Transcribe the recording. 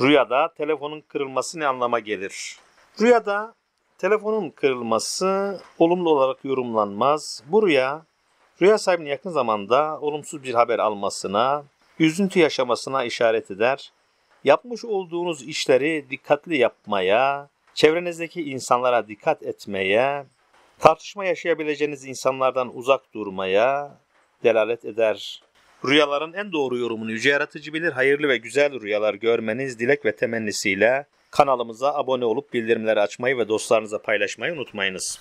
Rüyada telefonun kırılması ne anlama gelir? Rüyada telefonun kırılması olumlu olarak yorumlanmaz. Bu rüya, rüya sahibinin yakın zamanda olumsuz bir haber almasına, üzüntü yaşamasına işaret eder. Yapmış olduğunuz işleri dikkatli yapmaya, çevrenizdeki insanlara dikkat etmeye, tartışma yaşayabileceğiniz insanlardan uzak durmaya delalet eder. Rüyaların en doğru yorumunu Yüce Yaratıcı bilir. Hayırlı ve güzel rüyalar görmeniz dilek ve temennisiyle kanalımıza abone olup bildirimleri açmayı ve dostlarınıza paylaşmayı unutmayınız.